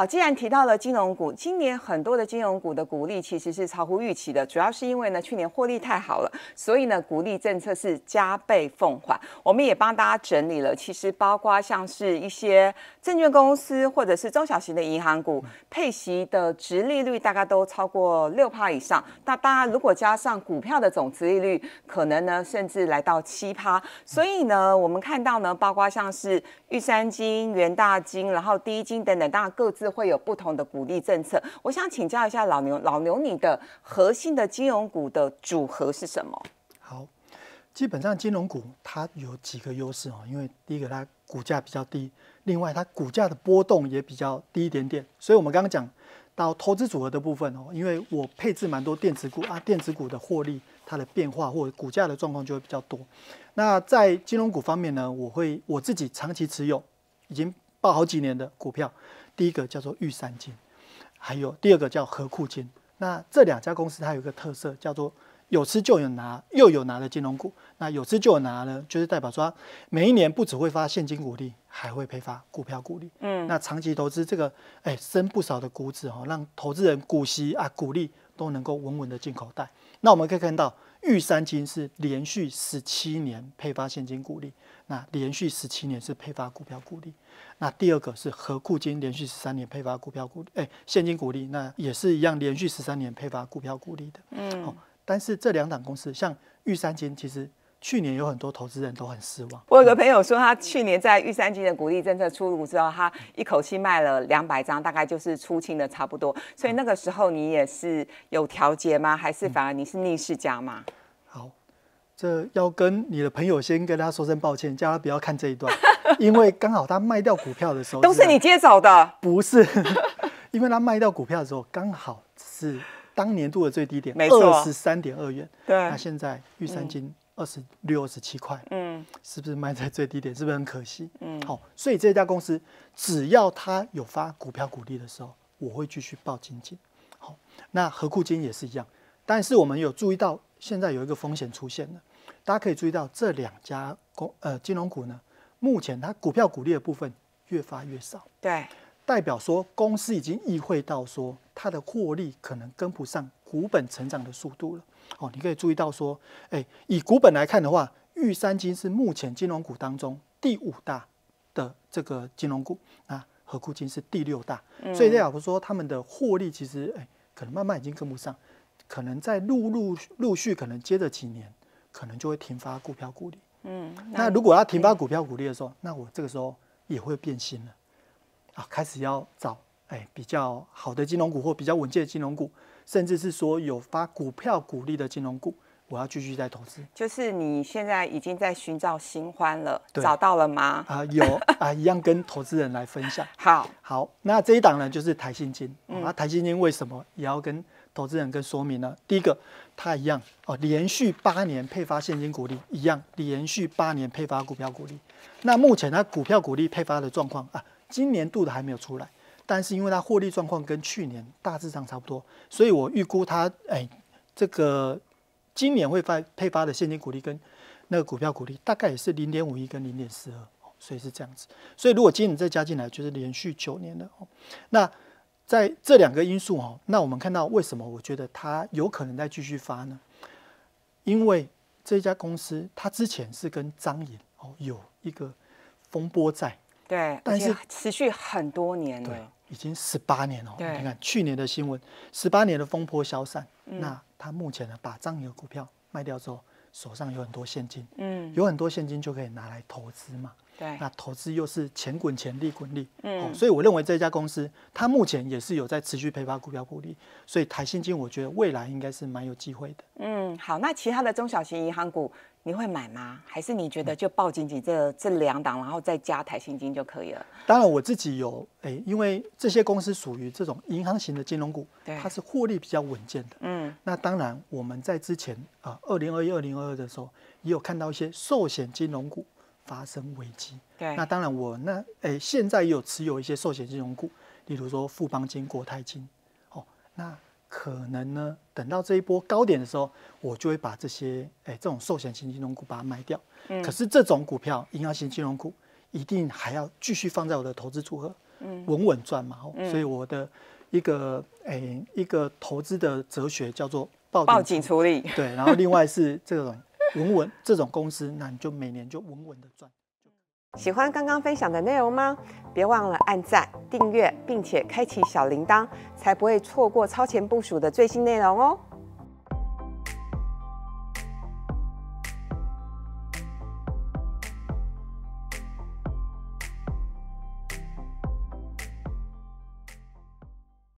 好，既然提到了金融股，今年很多的金融股的股利其实是超乎预期的，主要是因为呢去年获利太好了，所以呢股利政策是加倍奉还。我们也帮大家整理了，其实包括像是一些证券公司或者是中小型的银行股，配息的值利率大概都超过六趴以上。那大家如果加上股票的总值利率，可能呢甚至来到七趴。所以呢，我们看到呢，包括像是玉山金、元大金，然后第一金等等，当然各自。会有不同的鼓励政策。我想请教一下老牛，老牛，你的核心的金融股的组合是什么？好，基本上金融股它有几个优势哦，因为第一个它股价比较低，另外它股价的波动也比较低一点点。所以，我们刚刚讲到投资组合的部分哦，因为我配置蛮多电子股啊，电子股的获利它的变化或股价的状况就会比较多。那在金融股方面呢，我会我自己长期持有，已经报好几年的股票。第一个叫做玉山金，还有第二个叫和库金。那这两家公司它有一个特色，叫做有吃就有拿，又有拿的金融股。那有吃就有拿呢，就是代表说，每一年不只会发现金股利，还会配发股票股利。嗯，那长期投资这个，哎，升不少的股值哦，让投资人股息啊、股利都能够稳稳的进口袋。那我们可以看到。玉山金是连续十七年配发现金股利，那连续十七年是配发股票股利，那第二个是和库金连续十三年配发股票股哎现金股利，那也是一样连续十三年配发股票股利的。嗯，但是这两档公司像玉山金其实。去年有很多投资人都很失望。我有个朋友说，他去年在玉山金的鼓励政策出炉之后，他一口气卖了两百张，大概就是出清的差不多。所以那个时候你也是有调节吗？还是反而你是逆势加吗？好，这要跟你的朋友先跟他说声抱歉，叫他不要看这一段，因为刚好他卖掉股票的时候 都是你接走的，不是？因为他卖掉股票的时候刚好是当年度的最低点，二十三点二元。对，那现在玉山金。二十六、二十七块，嗯，是不是卖在最低点？是不是很可惜？嗯，好，所以这家公司只要它有发股票股利的时候，我会继续报金金。好，那和库金也是一样，但是我们有注意到，现在有一个风险出现了。大家可以注意到，这两家公呃金融股呢，目前它股票股利的部分越发越少，对，代表说公司已经意会到说它的获利可能跟不上。股本成长的速度了哦，你可以注意到说，哎，以股本来看的话，玉山金是目前金融股当中第五大的这个金融股，啊，和富金是第六大，所以假如说他们的获利其实，哎，可能慢慢已经跟不上，可能在陆陆陆续，可能接着几年，可能就会停发股票股利。嗯，那如果要停发股票股利的时候，那我这个时候也会变心了，啊，开始要找哎比较好的金融股或比较稳健的金融股。甚至是说有发股票股利的金融股，我要继续再投资。就是你现在已经在寻找新欢了，找到了吗？啊，有啊，一样跟投资人来分享。好，好，那这一档呢就是台新金。那台新金为什么也要跟投资人跟说明呢？第一个，它一样哦，连续八年配发现金股利，一样连续八年配发股票股利。那目前它股票股利配发的状况啊，今年度的还没有出来。但是因为它获利状况跟去年大致上差不多，所以我预估它哎，这个今年会发配发的现金股利跟那个股票股利大概也是零点五一跟零点四二，所以是这样子。所以如果今年再加进来，就是连续九年的哦。那在这两个因素哦，那我们看到为什么我觉得它有可能再继续发呢？因为这家公司它之前是跟张颖哦有一个风波在，对，但是持续很多年了。已经十八年了，你看去年的新闻，十八年的风波消散。那他目前呢，把这些股票卖掉之后，手上有很多现金，嗯，有很多现金就可以拿来投资嘛。那投资又是钱滚钱，利滚利。嗯，所以我认为这家公司，它目前也是有在持续配发股票股利，所以台新金我觉得未来应该是蛮有机会的。嗯，好，那其他的中小型银行股你会买吗？还是你觉得就抱紧紧这这两档，然后再加台新金就可以了？当然，我自己有，哎，因为这些公司属于这种银行型的金融股，它是获利比较稳健的。嗯，那当然我们在之前啊，二零二一、二零二二的时候也有看到一些寿险金融股。发生危机，对，那当然我那哎现在有持有一些寿险金融股，例如说富邦金、国泰金，哦，那可能呢等到这一波高点的时候，我就会把这些哎这种寿险型金融股把它卖掉。嗯，可是这种股票银行型金融股一定还要继续放在我的投资组合，嗯，稳稳赚嘛。哦，所以我的一个哎一个投资的哲学叫做报警处理，对，然后另外是这种。稳稳这种公司，那你就每年就稳稳的赚。喜欢刚刚分享的内容吗？别忘了按赞、订阅，并且开启小铃铛，才不会错过超前部署的最新内容哦。